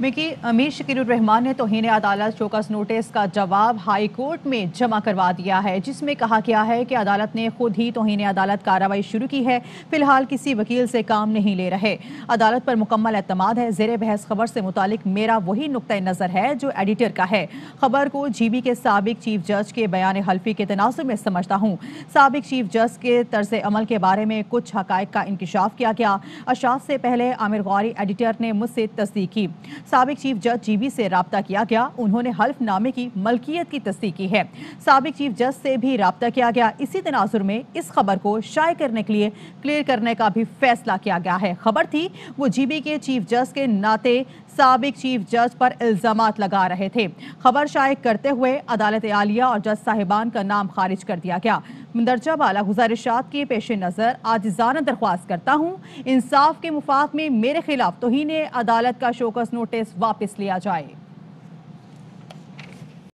Mickey अमीर रहमान ने तोहन अदालत चौकस नोटिस का जवाब हाई कोर्ट में जमा करवा दिया है जिसमें कहा गया है कि अदालत ने खुद ही तोहन अदालत कार्रवाई शुरू की है फिलहाल किसी वकील से काम नहीं ले रहे अदालत पर मुकम्मल अतमाद है जेर बहस खबर से मुतालिक मेरा वही नुक़ नज़र है जो एडिटर का है खबर को जी बी के सबक चीफ जज के बयान हल्फी के तनाजुर में समझता हूँ सबक चीफ जज के तर्ज अमल के बारे में कुछ हक़ का इंकशाफ किया गया अशाफ से पहले आमिर गौरी एडिटर ने मुझसे तस्दीक की सबक चीफ जज जीबी से रबता किया गया उन्होंने हल्फनामे की मलकियत की तस्दीक की है सबक चीफ जज से भी रबता किया गया इसी तनाजुर में इस खबर को शाये करने के लिए क्लियर करने का भी फैसला किया गया है खबर थी वो जीबी के चीफ जज के नाते सबक चीफ जज पर इल्जाम लगा रहे थे खबर शायक करते हुए अदालत आलिया और जज साहिबान का नाम खारिज कर दिया गया मंदरजा बाला गुजारिशात के पेश नज़र आजाना दरख्वास्त करता हूँ इंसाफ के मुफाद में मेरे खिलाफ ने अदालत का शोकस नोटिस वापस लिया जाए